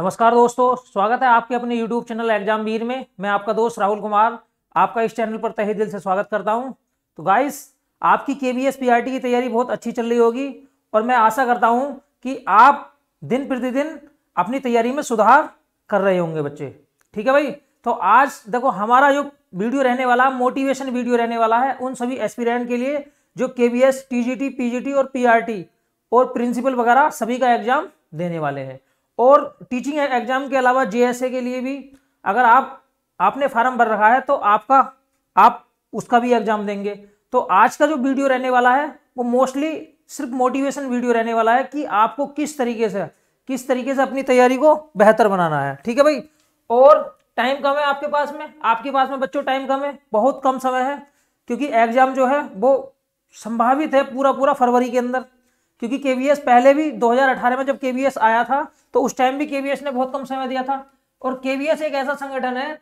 नमस्कार दोस्तों स्वागत है आपके अपने यूट्यूब चैनल एग्जाम वीर में मैं आपका दोस्त राहुल कुमार आपका इस चैनल पर तहे दिल से स्वागत करता हूं तो गाइस आपकी के बी की तैयारी बहुत अच्छी चल रही होगी और मैं आशा करता हूं कि आप दिन प्रतिदिन अपनी तैयारी में सुधार कर रहे होंगे बच्चे ठीक है भाई तो आज देखो हमारा जो वीडियो रहने वाला मोटिवेशन वीडियो रहने वाला है उन सभी एस्पिरेंट के लिए जो K B S T G T P G T और पी आर टी और प्रिंसिपल वगैरह सभी का एग्जाम देने वाले हैं और टीचिंग एग्जाम के अलावा जे के लिए भी अगर आप आपने फार्म भर रखा है तो आपका आप उसका भी एग्जाम देंगे तो आज का जो वीडियो रहने वाला है वो मोस्टली सिर्फ मोटिवेशन वीडियो रहने वाला है कि आपको किस तरीके से किस तरीके से अपनी तैयारी को बेहतर बनाना है ठीक है भाई और टाइम कम है आपके पास में आपके पास में बच्चों टाइम कम है बहुत कम समय है क्योंकि एग्जाम जो है वो संभावित है पूरा पूरा फरवरी के अंदर क्योंकि के पहले भी 2018 में जब के आया था तो उस टाइम भी के ने बहुत कम समय दिया था और के एक ऐसा संगठन है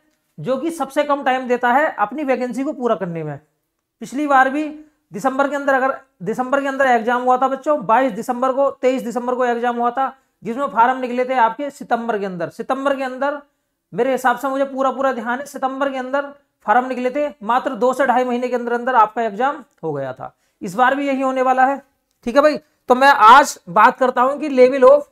जो कि सबसे कम टाइम देता है अपनी वैकेंसी को पूरा करने में पिछली बार भी दिसंबर के अंदर अगर दिसंबर के अंदर एग्जाम हुआ था बच्चों 22 दिसंबर को 23 दिसंबर को एग्जाम हुआ था जिसमें फार्म निकले थे आपके सितंबर के अंदर सितंबर के अंदर मेरे हिसाब से मुझे पूरा पूरा ध्यान है सितंबर के अंदर फार्म निकले थे मात्र दो से ढाई महीने के अंदर अंदर आपका एग्जाम हो गया था इस बार भी यही होने वाला है ठीक है भाई तो मैं आज बात करता हूं कि level of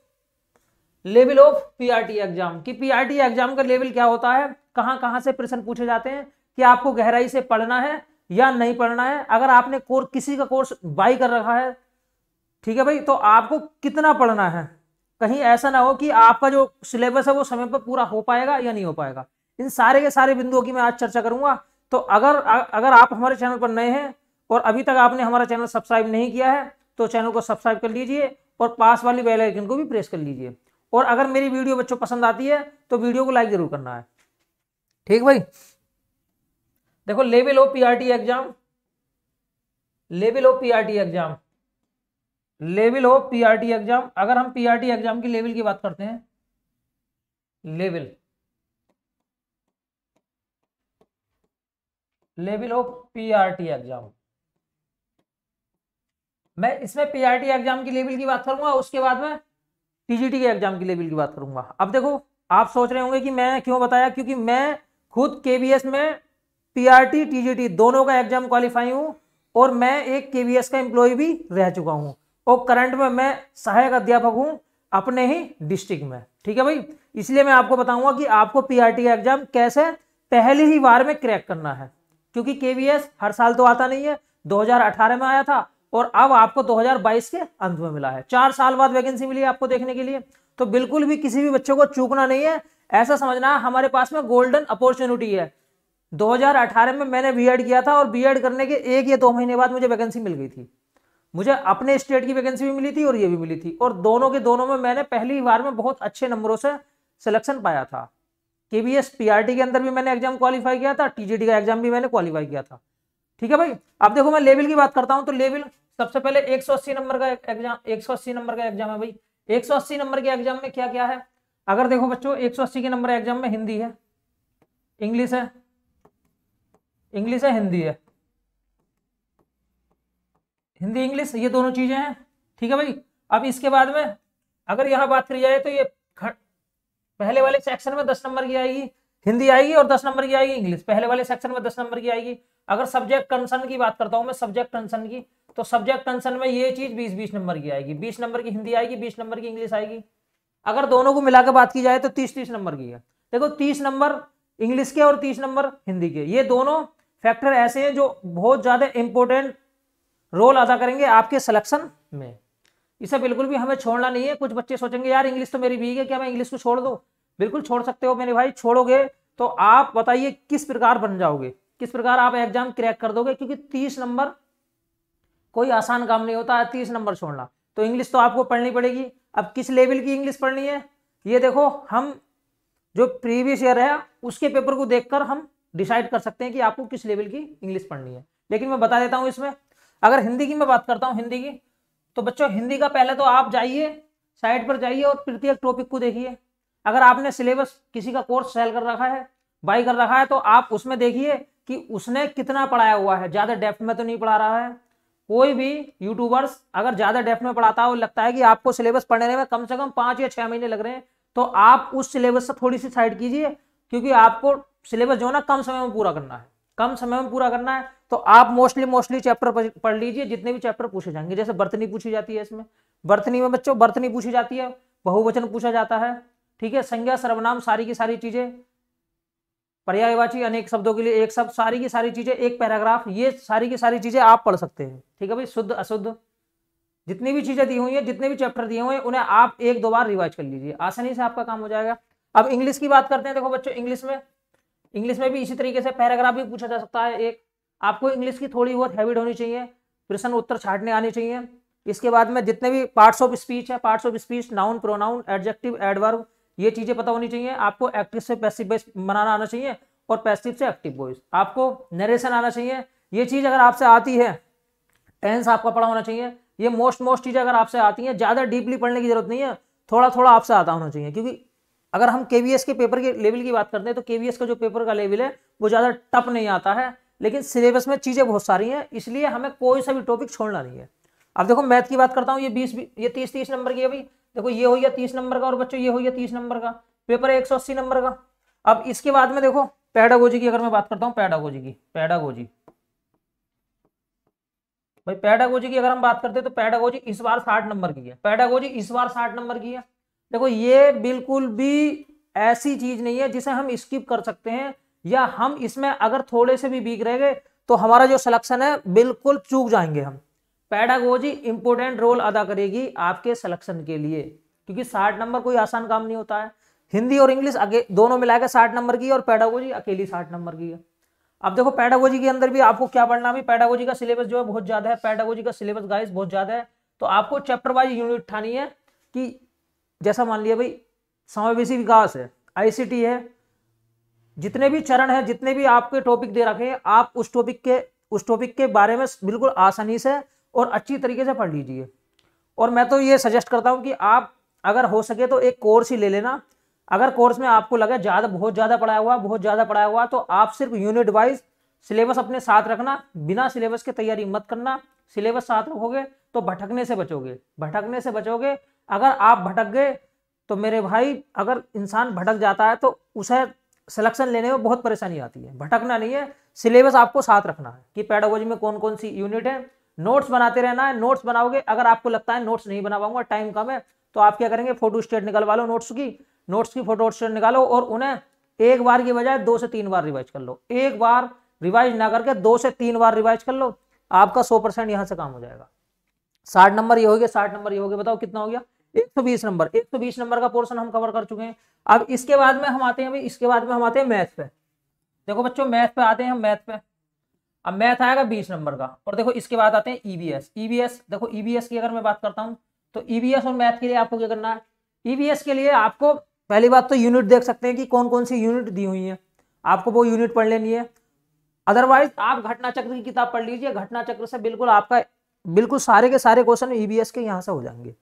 level of PRT exam कि पीआरटी एग्जाम का लेवल क्या होता है कहां कहां से प्रश्न पूछे जाते हैं कि आपको गहराई से पढ़ना है या नहीं पढ़ना है अगर आपने कोर्स किसी का कोर्स बाई कर रखा है ठीक है भाई तो आपको कितना पढ़ना है कहीं ऐसा ना हो कि आपका जो सिलेबस है वो समय पर पूरा हो पाएगा या नहीं हो पाएगा इन सारे के सारे बिंदुओं की मैं आज चर्चा करूंगा तो अगर अगर आप हमारे चैनल पर नए हैं और अभी तक आपने हमारा चैनल सब्सक्राइब नहीं किया है तो चैनल को सब्सक्राइब कर लीजिए और पास वाली बेल आइकन को भी प्रेस कर लीजिए और अगर मेरी वीडियो बच्चों पसंद आती है तो वीडियो को लाइक जरूर करना है ठीक भाई देखो level of PRT exam level of PRT exam level of PRT exam अगर हम पीआरटी एग्जाम की लेवल की बात करते हैं level level of PRT exam मैं इसमें पीआरटी एग्जाम की लेवल की बात करूंगा उसके बाद में टीजीटी के एग्जाम की लेवल की बात करूंगा अब देखो आप सोच रहे होंगे कि मैं क्यों बताया क्योंकि मैं खुद केबीएस में पीआरटी टीजीटी दोनों का एग्जाम क्वालिफाई हूँ और मैं एक केबीएस का एम्प्लॉय भी रह चुका हूँ और करंट में मैं सहायक अध्यापक हूँ अपने ही डिस्ट्रिक्ट में ठीक है भाई इसलिए मैं आपको बताऊंगा कि आपको पीआरटी का एग्जाम कैसे पहले ही बार में क्रैक करना है क्योंकि केवीएस हर साल तो आता नहीं है 2018 में आया था और अब आपको 2022 के अंत में मिला है चार साल बाद वैकेंसी मिली है आपको देखने के लिए तो बिल्कुल भी किसी भी बच्चों को चूकना नहीं है ऐसा समझना है हमारे पास में गोल्डन अपॉर्चुनिटी है 2018 में मैंने बीएड किया था और बीएड करने के एक या दो महीने बाद मुझे वैकेंसी मिल गई थी मुझे अपने स्टेट की वैकेंसी भी मिली थी और ये भी मिली थी और दोनों के दोनों में मैंने पहली बार में बहुत अच्छे नंबरों से सिलेक्शन पाया था के बी के अंदर भी मैंने एग्जाम क्वालिफाई किया था टीजीटी का एग्जाम भी मैंने क्वालिफाई किया था ठीक है भाई अब देखो मैं लेवल की बात करता हूं तो लेवल सबसे पहले 180 नंबर का एग्जाम 180 नंबर का एग्जाम है भाई 180 नंबर के एग्जाम में क्या क्या है अगर देखो बच्चों 180 के नंबर एग्जाम में हिंदी है इंग्लिश है इंग्लिश है हिंदी है हिंदी इंग्लिश ये दोनों चीजें हैं ठीक है भाई अब इसके बाद में अगर यहाँ बात करी जाए तो ये पहले वाले सेक्शन में दस नंबर की आएगी हिंदी आएगी और दस नंबर की आएगी इंग्लिश पहले वाले सेक्शन में दस नंबर की आएगी अगर सब्जेक्ट कंसर्न की बात करता हूँ मैं सब्जेक्ट कंसर्न की तो सब्जेक्ट कंसर्न में ये चीज बीस बीस नंबर की आएगी बीस नंबर की हिंदी आएगी बीस नंबर की इंग्लिश आएगी अगर दोनों को मिलाकर बात की जाए तो तीस तीस नंबर की है देखो तीस नंबर इंग्लिश के और तीस नंबर हिंदी के ये दोनों फैक्टर ऐसे हैं जो बहुत ज़्यादा इंपॉर्टेंट रोल अदा करेंगे आपके सिलेक्शन में इसे बिल्कुल भी हमें छोड़ना नहीं है कुछ बच्चे सोचेंगे यार इंग्लिश तो मेरी वीक है क्या मैं इंग्लिश को छोड़ दो बिल्कुल छोड़ सकते हो मेरे भाई छोड़ोगे तो आप बताइए किस प्रकार बन जाओगे किस प्रकार आप एग्जाम क्रैक कर दोगे क्योंकि तीस नंबर कोई आसान काम नहीं होता तीस नंबर छोड़ना तो इंग्लिश तो आपको पढ़नी पड़ेगी अब किस लेवल की इंग्लिश पढ़नी है ये देखो हम जो प्रीवियस ईयर है उसके पेपर को देखकर हम डिसाइड कर सकते हैं कि आपको किस लेवल की इंग्लिश पढ़नी है लेकिन मैं बता देता हूँ इसमें अगर हिंदी की मैं बात करता हूँ हिंदी की तो बच्चों हिंदी का पहले तो आप जाइए साइट पर जाइए और प्रत्येक टॉपिक को देखिए अगर आपने सिलेबस किसी का कोर्स सेल कर रखा है बाई कर रखा है तो आप उसमें देखिए कि उसने कितना पढ़ाया हुआ है ज़्यादा डेप्थ में तो नहीं पढ़ा रहा है कोई भी यूट्यूबर्स अगर ज्यादा डेप्थ में पढ़ाता है और लगता है कि आपको सिलेबस पढ़ने में कम से कम पांच या छह महीने लग रहे हैं तो आप उस सिलेबस से थोड़ी सी साइड कीजिए क्योंकि आपको सिलेबस जो है ना कम समय में पूरा करना है कम समय में पूरा करना है तो आप मोस्टली मोस्टली चैप्टर पढ़ लीजिए जितने भी चैप्टर पूछे जाएंगे जैसे बर्तनी पूछी जाती है इसमें बर्तनी में बच्चों बर्तनी पूछी जाती है बहुवचन पूछा जाता है ठीक है संज्ञा सर्वनाम सारी की सारी चीजें पर्यायवाची अनेक शब्दों के लिए एक शब्द सारी की सारी चीजें एक पैराग्राफ ये सारी की सारी चीजें आप पढ़ सकते हैं ठीक है भाई शुद्ध अशुद्ध जितनी भी चीजें दी हुई हैं जितने भी चैप्टर दिए हुए हैं उन्हें आप एक दो बार रिवाइज कर लीजिए आसानी से आपका काम हो जाएगा अब इंग्लिश की बात करते हैं देखो बच्चों इंग्लिश में इंग्लिश में भी इसी तरीके से पैराग्राफ भी पूछा जा सकता है एक आपको इंग्लिश की थोड़ी बहुत हैबिट होनी चाहिए प्रश्न उत्तर छाटने आने चाहिए इसके बाद में जितने भी पार्ट्स ऑफ स्पीच है parts of speech noun pronoun adjective adverb ये चीज़ें पता होनी चाहिए आपको एक्टिव से पैसिव वॉइस बनाना आना चाहिए और पैसिव से एक्टिव वॉइस आपको नरेशन आना चाहिए ये चीज़ अगर आपसे आती है टेंस आपका पढ़ा होना चाहिए ये मोस्ट मोस्ट चीज़ें अगर आपसे आती हैं ज़्यादा डीपली पढ़ने की जरूरत नहीं है थोड़ा थोड़ा आपसे आता होना चाहिए क्योंकि अगर हम के के पेपर के लेवल की बात करते हैं तो के का जो पेपर का लेवल है वो ज़्यादा टफ नहीं आता है लेकिन सिलेबस में चीज़ें बहुत सारी हैं इसलिए हमें कोई सा भी टॉपिक छोड़ना नहीं है अब देखो मैथ की बात करता हूँ ये बीस ये तीस तीस नंबर की अभी देखो ये हो गया तीस नंबर का और बच्चों ये हो गया तीस नंबर का पेपर है एक नंबर का अब इसके बाद में देखो पैडागोजी की अगर मैं बात करता हूँ पैडागोजी की पैडागोजी भाई पैडागोजी की अगर हम बात करते हैं तो पैडागोजी इस बार साठ नंबर की है पैडागोजी इस बार साठ नंबर की है देखो ये बिल्कुल भी ऐसी चीज नहीं है जिसे हम स्किप कर सकते हैं या हम इसमें अगर थोड़े से भी बीक रहेंगे तो हमारा जो सिलेक्शन है बिल्कुल चूक जाएंगे हम पैडागोजी इंपोर्टेंट रोल अदा करेगी आपके सिलेक्शन के लिए क्योंकि साठ नंबर कोई आसान काम नहीं होता है हिंदी और इंग्लिश दोनों मिला के साठ नंबर की और पैडागोजी अकेली साठ नंबर की है अब देखो पैडागोजी के अंदर भी आपको क्या पढ़ना अभी पैडागोजी का सिलेबस जो है बहुत ज़्यादा है पैडागोजी का सिलेबस गाइस बहुत ज़्यादा है तो आपको चैप्टर वाइज यूनिट उठानी है कि जैसा मान लिया भाई समावेशी विकास है आईसीटी है जितने भी चरण है जितने भी आपके टॉपिक दे रखे हैं आप उस टॉपिक के उस टॉपिक के बारे में बिल्कुल आसानी से और अच्छी तरीके से पढ़ लीजिए और मैं तो ये सजेस्ट करता हूँ कि आप अगर हो सके तो एक कोर्स ही ले लेना अगर कोर्स में आपको लगे ज़्यादा बहुत ज़्यादा पढ़ाया हुआ बहुत ज़्यादा पढ़ाया हुआ तो आप सिर्फ यूनिट वाइज सिलेबस अपने साथ रखना बिना सिलेबस के तैयारी मत करना सिलेबस साथ रखोगे तो भटकने से बचोगे भटकने से बचोगे अगर आप भटक गए तो मेरे भाई अगर इंसान भटक जाता है तो उसे सिलेक्शन लेने में बहुत परेशानी आती है भटकना नहीं है सिलेबस आपको साथ रखना है कि पैडोगोजी में कौन कौन सी यूनिट है नोट्स बनाते रहना है नोट्स बनाओगे अगर आपको लगता है नोट्स नहीं बना पाऊंगा टाइम कम है तो आप क्या करेंगे फोटो स्टेट निकलवा लो नोट्स की नोट्स की फोटो स्टेट निकालो और उन्हें एक बार की बजाय दो से तीन बार रिवाइज कर लो एक बार रिवाइज ना करके दो से तीन बार रिवाइज कर लो आपका सौ परसेंट यहाँ से काम हो जाएगा साठ नंबर ये हो गया साठ नंबर ये हो गया बताओ कितना हो गया एक सौ बीस नंबर एक सौ बीस नंबर का पोर्सन हम कवर कर चुके हैं अब इसके बाद में हम आते हैं अभी इसके बाद में हम आते हैं मैथ पे देखो बच्चों मैथ पे आते हैं हम मैथ पे अब मैथ आएगा बीस नंबर का और देखो इसके बाद आते हैं ईवीएस e ईवीएस e देखो ईवीएस e की अगर मैं बात करता हूँ तो ईवीएस और मैथ के लिए आपको क्या करना है ईवीएस के लिए आपको पहली बात तो यूनिट देख सकते हैं कि कौन कौन सी यूनिट दी हुई है आपको वो यूनिट पढ़ लेनी है अदरवाइज आप घटना चक्र की किताब पढ़ लीजिए घटना चक्र से बिल्कुल आपका बिल्कुल सारे के सारे क्वेश्चन ईवीएस के यहाँ से हो जाएंगे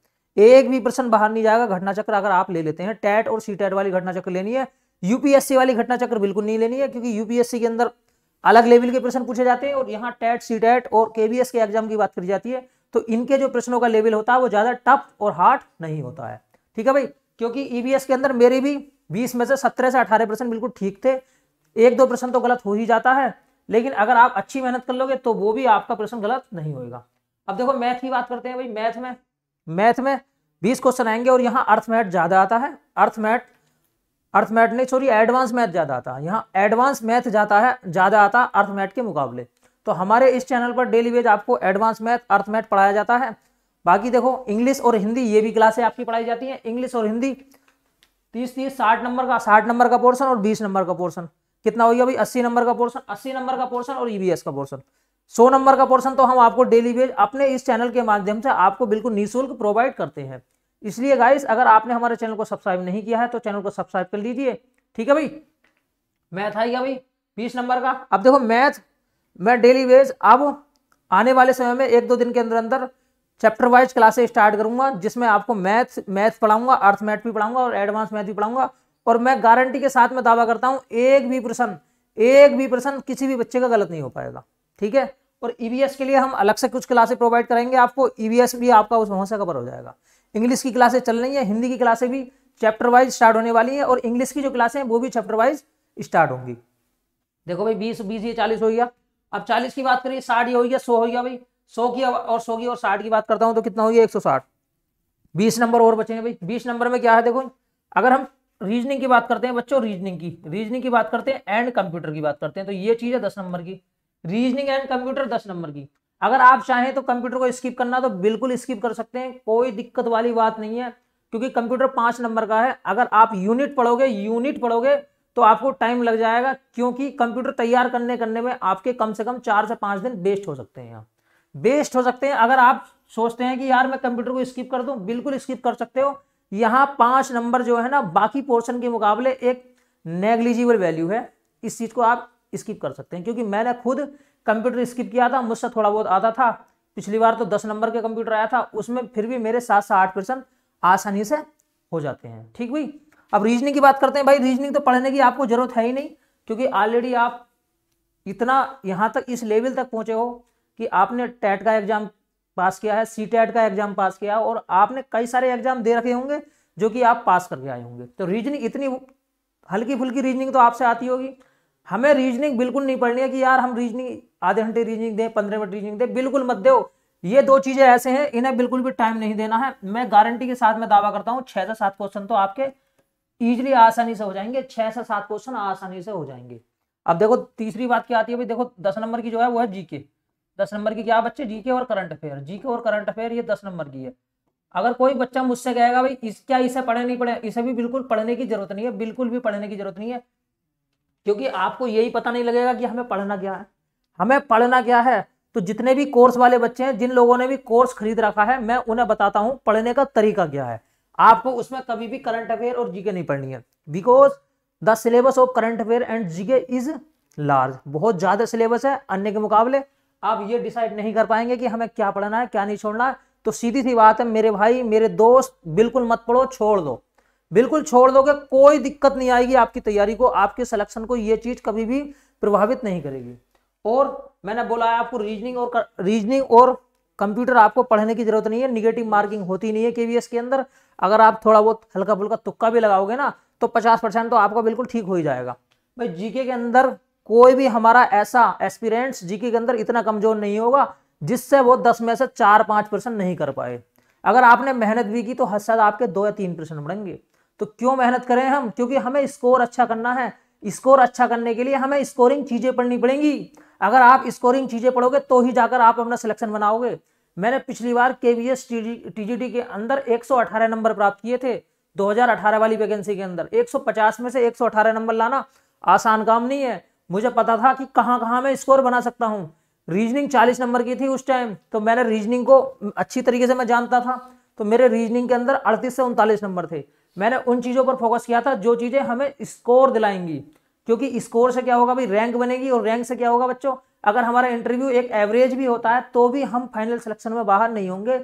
एक भी प्रश्न बाहर नहीं जाएगा घटना चक्र अगर आप ले लेते हैं टैट और सी टैट वाली घटना चक्र लेनी है यूपीएससी वाली घटना चक्र बिल्कुल नहीं लेनी है क्योंकि यूपीएससी के अंदर अलग लेवल के प्रश्न पूछे जाते हैं और यहाँ टेट सी टेट और एस के एग्जाम की बात करी जाती है तो इनके जो प्रश्नों का लेवल होता है वो ज़्यादा टफ और हार्ड नहीं होता है ठीक है भाई क्योंकि ईवीएस के अंदर मेरे भी बीस में से सत्रह से अठारह प्रश्न बिल्कुल ठीक थे एक दो प्रश्न तो गलत हो ही जाता है लेकिन अगर आप अच्छी मेहनत कर लोगे तो वो भी आपका प्रश्न गलत नहीं होगा अब देखो मैथ की बात करते हैं भाई मैथ में मैथ में बीस क्वेश्चन आएंगे और यहाँ अर्थमैट ज़्यादा आता है अर्थमैट अर्थमैट नहीं सॉरी एडवांस मैथ ज़्यादा आता है यहाँ एडवांस मैथ जाता है ज़्यादा आता है अर्थमैट के मुकाबले तो हमारे इस चैनल पर डेली वेज आपको एडवांस मैथ अर्थमैट पढ़ाया जाता है बाकी देखो इंग्लिश और हिंदी ये भी क्लासें आपकी पढ़ाई जाती है इंग्लिश और हिंदी तीस तीस साठ नंबर का साठ नंबर का पोर्सन और बीस नंबर का पोर्सन कितना हो गया भाई अस्सी नंबर का पोर्सन अस्सी नंबर का पोर्सन और ईवीएस e का पोर्सन सौ नंबर का पोर्सन तो हम आपको डेली वेज अपने इस चैनल के माध्यम से आपको बिल्कुल निःशुल्क प्रोवाइड करते हैं इसलिए गाइस अगर आपने हमारे चैनल को सब्सक्राइब नहीं किया है तो चैनल को सब्सक्राइब कर लीजिए ठीक है भाई मैथ आएगा भाई बीस नंबर का अब देखो मैथ मैं डेली वेज अब आने वाले समय में एक दो दिन के अंदर अंदर चैप्टर वाइज क्लासेस स्टार्ट करूंगा जिसमें आपको मैथ मैथ पढ़ाऊंगा अर्थ मैथ भी पढ़ाऊंगा और एडवांस मैथ भी पढ़ाऊंगा और मैं गारंटी के साथ में दावा करता हूँ एक भी प्रश्न एक भी प्रश्न किसी भी बच्चे का गलत नहीं हो पाएगा ठीक है और ईवीएस e के लिए हम अलग से कुछ क्लासेस प्रोवाइड करेंगे आपको ईवीएस e भी आपका उस वहाँ से कवर हो जाएगा इंग्लिश की क्लासें चल रही हैं हिंदी की क्लासें भी चैप्टर वाइज स्टार्ट होने वाली हैं और इंग्लिश की जो क्लासें हैं वो भी चैप्टर वाइज स्टार्ट होंगी देखो भाई बीस बीस ये चालीस हो गया अब चालीस की बात करिए साठ ये हो गया सौ हो गया भाई सौ की और सौ की और साठ की बात करता हूँ तो कितना हो गया एक सौ साठ बीस नंबर और बचे हैं भाई बीस नंबर में क्या है देखो अगर हम रीजनिंग की बात करते हैं बच्चों रीजनिंग की रीजनिंग की बात करते हैं एंड कंप्यूटर की बात करते हैं तो ये चीज़ है दस नंबर की रीजनिंग एंड कंप्यूटर दस नंबर की अगर आप चाहें तो कंप्यूटर को स्किप करना तो बिल्कुल स्किप कर सकते हैं कोई दिक्कत वाली बात नहीं है क्योंकि कंप्यूटर पाँच नंबर का है अगर आप यूनिट पढ़ोगे यूनिट पढ़ोगे तो आपको टाइम लग जाएगा क्योंकि कंप्यूटर तैयार करने करने में आपके कम से कम चार से पाँच दिन बेस्ट हो सकते हैं बेस्ट हो सकते हैं अगर आप सोचते हैं कि यार मैं कंप्यूटर को स्किप कर दूं बिल्कुल स्किप कर सकते हो यहाँ पाँच नंबर जो है ना बाकी पोर्शन के मुकाबले एक नेग्लिजिबल वैल्यू है इस चीज़ को आप स्किप कर सकते हैं क्योंकि मैंने खुद कंप्यूटर स्किप किया था मुझसे थोड़ा बहुत आता था पिछली बार तो दस नंबर के कंप्यूटर आया था उसमें फिर भी मेरे सात से आठ परसेंट आसानी से हो जाते हैं ठीक भाई अब रीजनिंग की बात करते हैं भाई रीजनिंग तो पढ़ने की आपको जरूरत है ही नहीं क्योंकि ऑलरेडी आप इतना यहाँ तक इस लेवल तक पहुँचे हो कि आपने टेट का एग्जाम पास किया है सी टैट e का एग्जाम पास किया है और आपने कई सारे एग्जाम दे रखे होंगे जो कि आप पास करके आए होंगे तो रीजनिंग इतनी हल्की फुल्की रीजनिंग तो आपसे आती होगी हमें रीजनिंग बिल्कुल नहीं पढ़नी है कि यार हम रीजनिंग आधे घंटे रीजनिंग दें पंद्रह मिनट रीजनिंग दें बिल्कुल मत दो ये दो चीज़ें ऐसे हैं इन्हें बिल्कुल भी टाइम नहीं देना है मैं गारंटी के साथ मैं दावा करता हूँ छह से सात क्वेश्चन तो आपके ईजिली आसानी से हो जाएंगे छह से सात क्वेश्चन आसानी से हो जाएंगे अब देखो तीसरी बात क्या आती है भाई देखो दस नंबर की जो है वो है जीके दस नंबर की क्या बच्चे जीके और करंट अफेयर जीके और करंट अफेयर ये दस नंबर की है अगर कोई बच्चा मुझसे कहेगा भाई इस क्या इसे पढ़े नहीं पढ़े इसे भी बिल्कुल पढ़ने की जरूरत नहीं है बिल्कुल भी पढ़ने की जरूरत नहीं है क्योंकि आपको यही पता नहीं लगेगा कि हमें पढ़ना क्या है हमें पढ़ना क्या है तो जितने भी कोर्स वाले बच्चे हैं जिन लोगों ने भी कोर्स खरीद रखा है मैं उन्हें बताता हूं पढ़ने का तरीका क्या है आपको उसमें कभी भी करंट अफेयर और जीके नहीं पढ़नी है because the syllabus of current affair and GK is large बहुत ज़्यादा सिलेबस है अन्य के मुकाबले आप ये डिसाइड नहीं कर पाएंगे कि हमें क्या पढ़ना है क्या नहीं छोड़ना है तो सीधी सी बात है मेरे भाई मेरे दोस्त बिल्कुल मत पढ़ो छोड़ दो बिल्कुल छोड़ दोगे कोई दिक्कत नहीं आएगी आपकी तैयारी को आपके सिलेक्शन को ये चीज कभी भी प्रभावित नहीं करेगी और मैंने बोला है आपको रीजनिंग और रीजनिंग और कंप्यूटर आपको पढ़ने की जरूरत नहीं है निगेटिव मार्किंग होती नहीं है केवीएस के अंदर अगर आप थोड़ा बहुत हल्का फुल्का तुक्का भी लगाओगे ना तो पचास परसेंट तो आपका बिल्कुल ठीक हो ही जाएगा भाई जीके के अंदर कोई भी हमारा ऐसा एक्सपीरियंस जीके के अंदर इतना कमजोर नहीं होगा जिससे वो दस में से चार पाँच परसेंट नहीं कर पाए अगर आपने मेहनत भी की तो शायद आपके दो या तीन परसेंट बढ़ेंगे तो क्यों मेहनत करें हम क्योंकि हमें स्कोर अच्छा करना है स्कोर अच्छा करने के लिए हमें स्कोरिंग चीज़ें पढ़नी पड़ेंगी अगर आप स्कोरिंग चीज़ें पढ़ोगे तो ही जाकर आप अपना सिलेक्शन बनाओगे मैंने पिछली बार के वी एस के अंदर 118 नंबर प्राप्त किए थे 2018 वाली वैकेंसी के अंदर 150 में से 118 नंबर लाना आसान काम नहीं है मुझे पता था कि कहाँ कहाँ मैं स्कोर बना सकता हूँ रीजनिंग 40 नंबर की थी उस टाइम तो मैंने रीजनिंग को अच्छी तरीके से मैं जानता था तो मेरे रीजनिंग के अंदर अड़तीस से उनतालीस नंबर थे मैंने उन चीज़ों पर फोकस किया था जो चीज़ें हमें स्कोर दिलाएंगी क्योंकि स्कोर से क्या होगा भाई रैंक बनेगी और रैंक से क्या होगा बच्चों अगर हमारा इंटरव्यू एक एवरेज भी होता है तो भी हम फाइनल सिलेक्शन में बाहर नहीं होंगे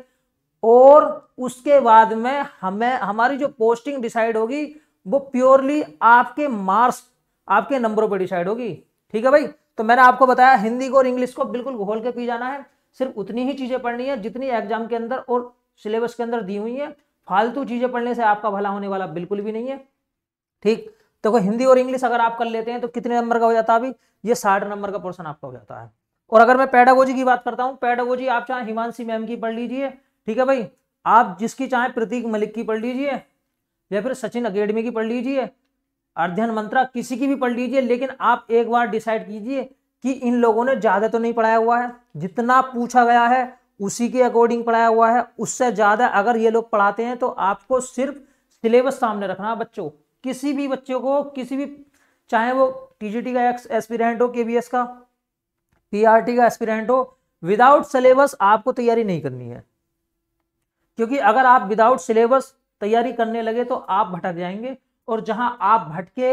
और उसके बाद में हमें हमारी जो पोस्टिंग डिसाइड होगी वो प्योरली आपके मार्क्स आपके नंबरों पर डिसाइड होगी ठीक है भाई तो मैंने आपको बताया हिंदी को और इंग्लिश को बिल्कुल घोल के पी जाना है सिर्फ उतनी ही चीज़ें पढ़नी है जितनी एग्जाम के अंदर और सिलेबस के अंदर दी हुई है फालतू चीज़ें पढ़ने से आपका भला होने वाला बिल्कुल भी नहीं है ठीक देखो तो हिंदी और इंग्लिश अगर आप कर लेते हैं तो कितने नंबर का हो जाता है अभी ये साठ नंबर का पोर्सन आपका हो जाता है और अगर मैं पैडागोजी की बात करता हूँ पैडागोजी आप चाहे हिमांशी मैम की पढ़ लीजिए ठीक है भाई आप जिसकी चाहे प्रतीक मलिक की पढ़ लीजिए या फिर सचिन अकेडमी की पढ़ लीजिए अध्ययन मंत्रा किसी की भी पढ़ लीजिए लेकिन आप एक बार डिसाइड कीजिए कि इन लोगों ने ज़्यादा तो नहीं पढ़ाया हुआ है जितना पूछा गया है उसी के अकॉर्डिंग पढ़ाया हुआ है उससे ज़्यादा अगर ये लोग पढ़ाते हैं तो आपको सिर्फ सिलेबस सामने रखना बच्चों किसी भी बच्चों को किसी भी चाहे वो टीजीटी का एक्सपीरियंट हो केबीएस का पीआरटी का एक्सपीरियंट हो विदाउट सिलेबस आपको तैयारी नहीं करनी है क्योंकि अगर आप विदाउट सिलेबस तैयारी करने लगे तो आप भटक जाएंगे और जहां आप भटके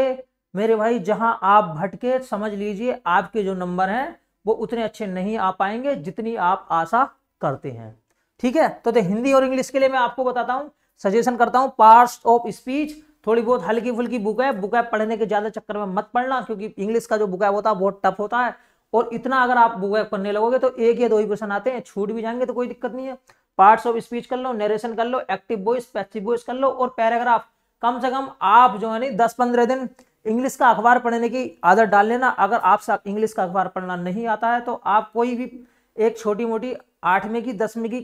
मेरे भाई जहां आप भटके समझ लीजिए आपके जो नंबर हैं वो उतने अच्छे नहीं आ पाएंगे जितनी आप आशा करते हैं ठीक है तो, तो, हिंदी और इंग्लिश के लिए मैं आपको बताता हूँ सजेशन करता हूँ पार्ट्स ऑफ स्पीच थोड़ी बहुत हल्की फुल्की बुक है बुक है पढ़ने के ज्यादा चक्कर में मत पढ़ना क्योंकि इंग्लिश का जो बुक है होता है बहुत टफ होता है और इतना अगर आप बुक पढ़ने लगोगे तो एक या दो ही क्वेश्चन आते हैं छूट भी जाएंगे तो कोई दिक्कत नहीं है पार्ट्स ऑफ स्पीच कर लो नरेशन कर लो एक्टिव वॉइस पैसिव बॉइस कर लो और पैराग्राफ कम से कम आप जो है नहीं दस पंद्रह दिन इंग्लिश का अखबार पढ़ने की आदत डाल लेना अगर आप इंग्लिश का अखबार पढ़ना नहीं आता है तो आप कोई भी एक छोटी मोटी आठवीं की दसवीं की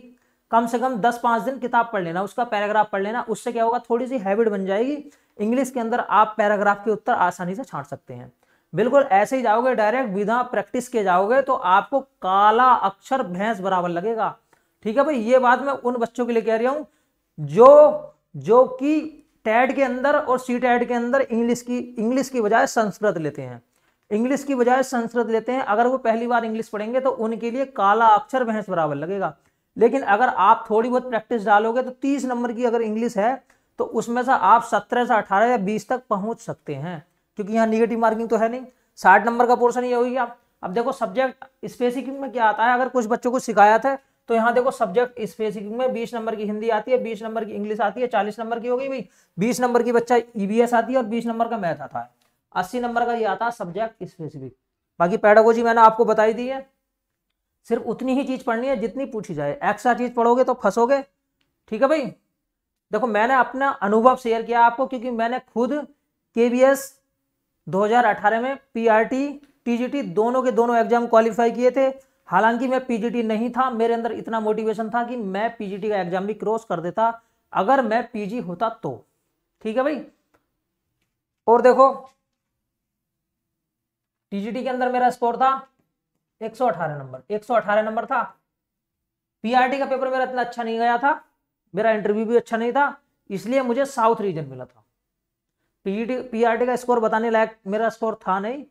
कम से कम दस पांच दिन किताब पढ़ लेना उसका पैराग्राफ पढ़ लेना उससे क्या होगा थोड़ी सी हैबिट बन जाएगी इंग्लिश के अंदर आप पैराग्राफ के उत्तर आसानी से छांट सकते हैं बिल्कुल ऐसे ही जाओगे डायरेक्ट विधा प्रैक्टिस के जाओगे तो आपको काला अक्षर भैंस बराबर लगेगा ठीक है भाई ये बात मैं उन बच्चों के लिए कह रहा हूँ जो जो कि टैड के अंदर और सी टैड के अंदर इंग्लिश की इंग्लिश की बजाय संस्कृत लेते हैं इंग्लिश की बजाय संस्कृत लेते हैं अगर वो पहली बार इंग्लिश पढ़ेंगे तो उनके लिए काला अक्षर भैंस बराबर लगेगा लेकिन अगर आप थोड़ी बहुत प्रैक्टिस डालोगे तो तीस नंबर की अगर इंग्लिश है तो उसमें से आप सत्रह से अठारह या बीस तक पहुंच सकते हैं क्योंकि यहाँ निगेटिव मार्किंग तो है नहीं साठ नंबर का पोर्सन ये होगी आप अब देखो सब्जेक्ट स्पेसिक में क्या आता है अगर कुछ बच्चों को सिखाया था तो यहाँ देखो सब्जेक्ट स्पेसिक में बीस नंबर की हिंदी आती है बीस नंबर की इंग्लिश आती है चालीस नंबर की हो गई भाई बीस नंबर की बच्चा ईबीएस e आती है और बीस नंबर का मैथ आता है अस्सी नंबर का ये आता है सब्जेक्ट स्पेसिफिक बाकी पैडागोजी मैंने आपको बताई दी है सिर्फ उतनी ही चीज़ पढ़नी है जितनी पूछी जाए एक्स्ट्रा चीज़ पढ़ोगे तो फंसोगे ठीक है भाई देखो मैंने अपना अनुभव शेयर किया आपको क्योंकि मैंने खुद के 2018 में पी आर दोनों के दोनों एग्जाम क्वालिफाई किए थे हालांकि मैं पी नहीं था मेरे अंदर इतना मोटिवेशन था कि मैं पी का एग्जाम भी क्रॉस कर देता अगर मैं पी होता तो ठीक है भाई और देखो टीजीटी के अंदर मेरा स्कोर था 118 नंबर 118 नंबर था पीआरटी का पेपर मेरा इतना अच्छा नहीं गया था मेरा इंटरव्यू भी अच्छा नहीं था इसलिए मुझे साउथ रीजन मिला था पीजीटी पीआरटी का स्कोर बताने लायक मेरा स्कोर था नहीं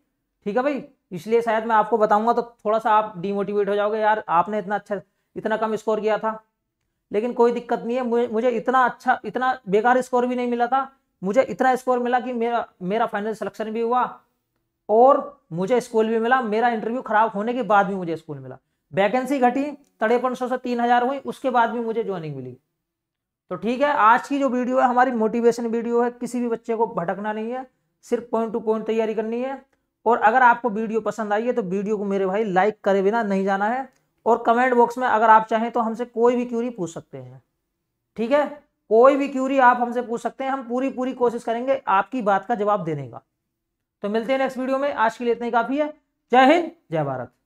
ठीक है भाई इसलिए शायद मैं आपको बताऊंगा तो थोड़ा सा आप डिमोटिवेट हो जाओगे यार आपने इतना अच्छा इतना कम स्कोर किया था लेकिन कोई दिक्कत नहीं है मुझे मुझे इतना अच्छा इतना बेकार स्कोर भी नहीं मिला था मुझे इतना स्कोर मिला कि मेरा मेरा फाइनल सिलेक्शन भी हुआ और मुझे स्कूल भी मिला मेरा इंटरव्यू खराब होने के बाद भी मुझे स्कूल मिला वैकेंसी घटी तड़ेपन सौ से तीन हजार हुई उसके बाद भी मुझे ज्वाइनिंग मिली तो ठीक है आज की जो वीडियो है हमारी मोटिवेशन वीडियो है किसी भी बच्चे को भटकना नहीं है सिर्फ पॉइंट टू पॉइंट तैयारी करनी है और अगर आपको वीडियो पसंद आई है तो वीडियो को मेरे भाई लाइक करे बिना नहीं जाना है और कमेंट बॉक्स में अगर आप चाहें तो हमसे कोई भी क्यूरी पूछ सकते हैं ठीक है कोई भी क्यूरी आप हमसे पूछ सकते हैं हम पूरी पूरी कोशिश करेंगे आपकी बात का जवाब देने का तो मिलते हैं नेक्स्ट वीडियो में आज के लिए इतना ही काफ़ी है जय हिंद जय भारत